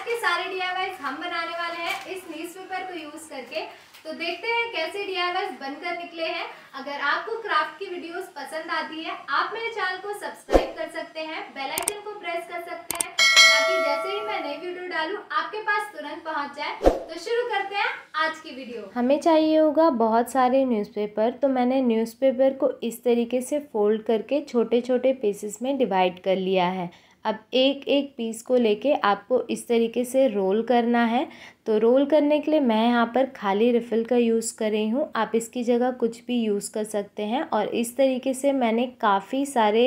आज के सारे डी हम बनाने वाले हैं इस न्यूज पेपर को यूज़ करके तो देखते हैं कैसे डी बनकर निकले हैं अगर आपको क्राफ्ट की वीडियोस पसंद आती है आप मेरे चैनल को सब्सक्राइब कर सकते हैं बेल आइकन को प्रेस कर सकते हैं ताकि जैसे ही मैं नई वीडियो डालू आपके पास तुरंत पहुंच जाए तो शुरू करते हैं आज की वीडियो हमें चाहिए होगा बहुत सारे न्यूज़पेपर तो मैंने न्यूज़पेपर को इस तरीके से फोल्ड करके छोटे छोटे पीसेस में डिवाइड कर लिया है अब एक एक पीस को लेके आपको इस तरीके से रोल करना है तो रोल करने के लिए मैं यहाँ पर खाली रिफ़िल का यूज़ कर रही हूँ आप इसकी जगह कुछ भी यूज़ कर सकते हैं और इस तरीके से मैंने काफ़ी सारे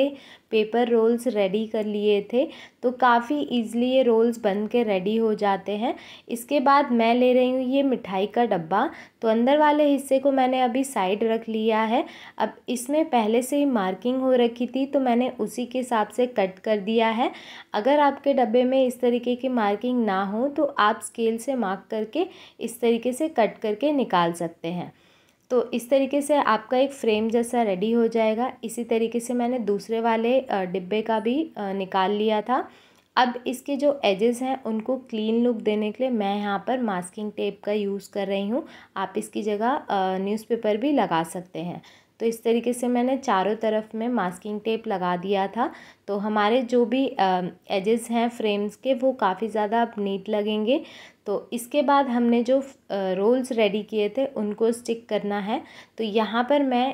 पेपर रोल्स रेडी कर लिए थे तो काफ़ी इजली ये रोल्स बन के रेडी हो जाते हैं इसके बाद मैं ले रही हूँ ये मिठाई का डब्बा तो अंदर वाले हिस्से को मैंने अभी साइड रख लिया है अब इसमें पहले से ही मार्किंग हो रखी थी तो मैंने उसी के हिसाब से कट कर दिया है अगर आपके डब्बे में इस तरीके की मार्किंग ना हो तो आप स्केल से मार्क करके इस तरीके से कट करके निकाल सकते हैं तो इस तरीके से आपका एक फ्रेम जैसा रेडी हो जाएगा इसी तरीके से मैंने दूसरे वाले डिब्बे का भी निकाल लिया था अब इसके जो एजेस हैं उनको क्लीन लुक देने के लिए मैं यहाँ पर मास्किंग टेप का यूज़ कर रही हूँ आप इसकी जगह न्यूज़पेपर भी लगा सकते हैं तो इस तरीके से मैंने चारों तरफ में मास्किंग टेप लगा दिया था तो हमारे जो भी एजेस हैं फ्रेम्स के वो काफ़ी ज़्यादा अब नीट लगेंगे तो इसके बाद हमने जो रोल्स रेडी किए थे उनको स्टिक करना है तो यहाँ पर मैं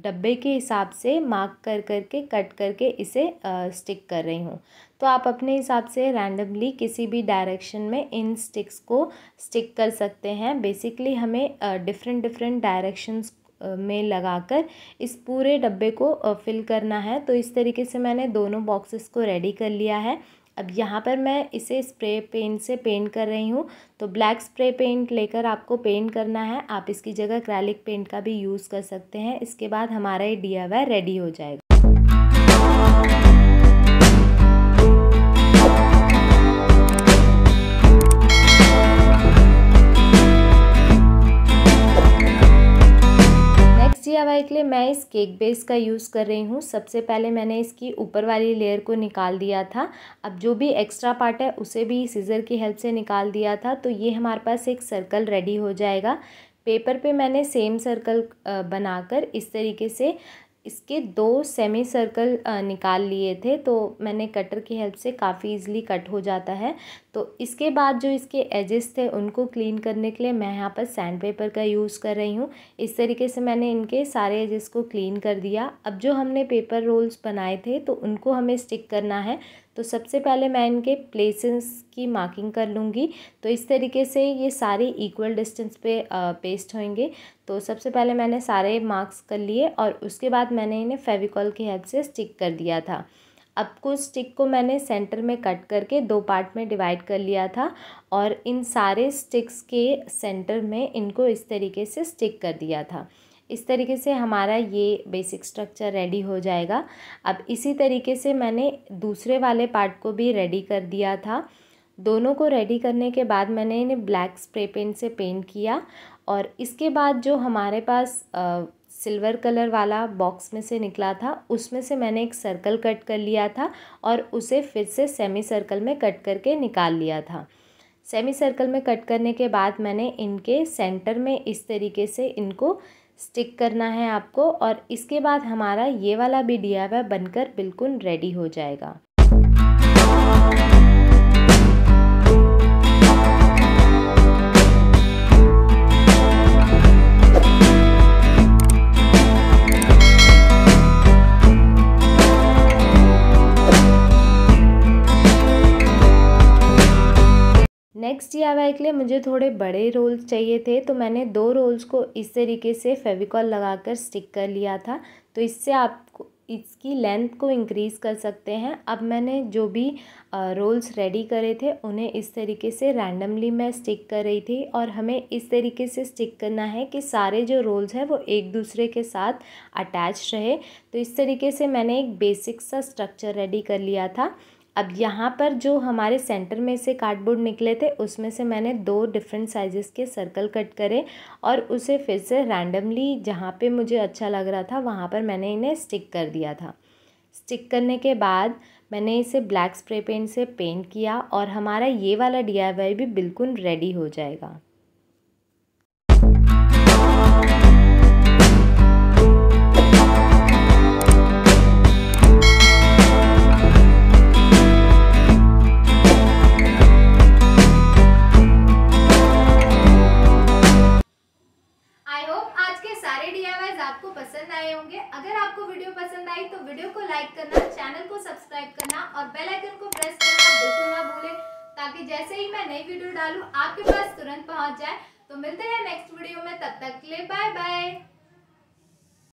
डब्बे के हिसाब से मार्क कर कर के कट करके इसे स्टिक कर रही हूँ तो आप अपने हिसाब से रैंडमली किसी भी डायरेक्शन में इन स्टिक्स को स्टिक कर सकते हैं बेसिकली हमें डिफरेंट डिफरेंट डायरेक्शंस में लगाकर इस पूरे डब्बे को फिल करना है तो इस तरीके से मैंने दोनों बॉक्सेस को रेडी कर लिया है अब यहाँ पर मैं इसे स्प्रे पेंट से पेंट कर रही हूँ तो ब्लैक स्प्रे पेंट लेकर आपको पेंट करना है आप इसकी जगह क्रैलिक पेंट का भी यूज़ कर सकते हैं इसके बाद हमारा ये डी रेडी हो जाएगा नेक्स्ट हवाई के लिए मैं इस केक बेस का यूज़ कर रही हूँ सबसे पहले मैंने इसकी ऊपर वाली लेयर को निकाल दिया था अब जो भी एक्स्ट्रा पार्ट है उसे भी सीज़र की हेल्प से निकाल दिया था तो ये हमारे पास एक सर्कल रेडी हो जाएगा पेपर पे मैंने सेम सर्कल बनाकर इस तरीके से इसके दो सेमी सर्कल निकाल लिए थे तो मैंने कटर की हेल्प से काफ़ी इजीली कट हो जाता है तो इसके बाद जो इसके एजेस थे उनको क्लीन करने के लिए मैं यहाँ पर सैंड पेपर का यूज़ कर रही हूँ इस तरीके से मैंने इनके सारे एजेस को क्लीन कर दिया अब जो हमने पेपर रोल्स बनाए थे तो उनको हमें स्टिक करना है तो सबसे पहले मैं इनके प्लेसेस की मार्किंग कर लूँगी तो इस तरीके से ये सारे इक्वल डिस्टेंस पे पेस्ट होंगे तो सबसे पहले मैंने सारे मार्क्स कर लिए और उसके बाद मैंने इन्हें फेविकॉल की हेल्प से स्टिक कर दिया था अब को स्टिक को मैंने सेंटर में कट करके दो पार्ट में डिवाइड कर लिया था और इन सारे स्टिक्स के सेंटर में इनको इस तरीके से स्टिक कर दिया था इस तरीके से हमारा ये बेसिक स्ट्रक्चर रेडी हो जाएगा अब इसी तरीके से मैंने दूसरे वाले पार्ट को भी रेडी कर दिया था दोनों को रेडी करने के बाद मैंने इन्हें ब्लैक स्प्रे पेंट से पेंट किया और इसके बाद जो हमारे पास आ, सिल्वर कलर वाला बॉक्स में से निकला था उसमें से मैंने एक सर्कल कट कर लिया था और उसे फिर से सेमी सर्कल में कट करके निकाल लिया था सेमी सर्कल में कट करने के बाद मैंने इनके सेंटर में इस तरीके से इनको स्टिक करना है आपको और इसके बाद हमारा ये वाला भी डी बनकर बिल्कुल रेडी हो जाएगा नेक्स्ट आवाज के लिए मुझे थोड़े बड़े रोल्स चाहिए थे तो मैंने दो रोल्स को इस तरीके से फेविकॉल लगाकर स्टिक कर लिया था तो इससे आपको इसकी लेंथ को इंक्रीज़ कर सकते हैं अब मैंने जो भी रोल्स रेडी करे थे उन्हें इस तरीके से रैंडमली मैं स्टिक कर रही थी और हमें इस तरीके से स्टिक करना है कि सारे जो रोल्स हैं वो एक दूसरे के साथ अटैच रहे तो इस तरीके से मैंने एक बेसिक सा स्ट्रक्चर रेडी कर लिया था अब यहाँ पर जो हमारे सेंटर में से कार्डबोर्ड निकले थे उसमें से मैंने दो डिफरेंट साइज़ेस के सर्कल कट करे और उसे फिर से रैंडमली जहाँ पे मुझे अच्छा लग रहा था वहाँ पर मैंने इन्हें स्टिक कर दिया था स्टिक करने के बाद मैंने इसे ब्लैक स्प्रे पेंट से पेंट किया और हमारा ये वाला डी भी बिल्कुल रेडी हो जाएगा और बेल आइकन को प्रेस करना बिल्कुल ना भूलें ताकि जैसे ही मैं नई वीडियो डालू आपके पास तुरंत पहुंच जाए तो मिलते हैं नेक्स्ट वीडियो में तब तक के लिए बाय बाय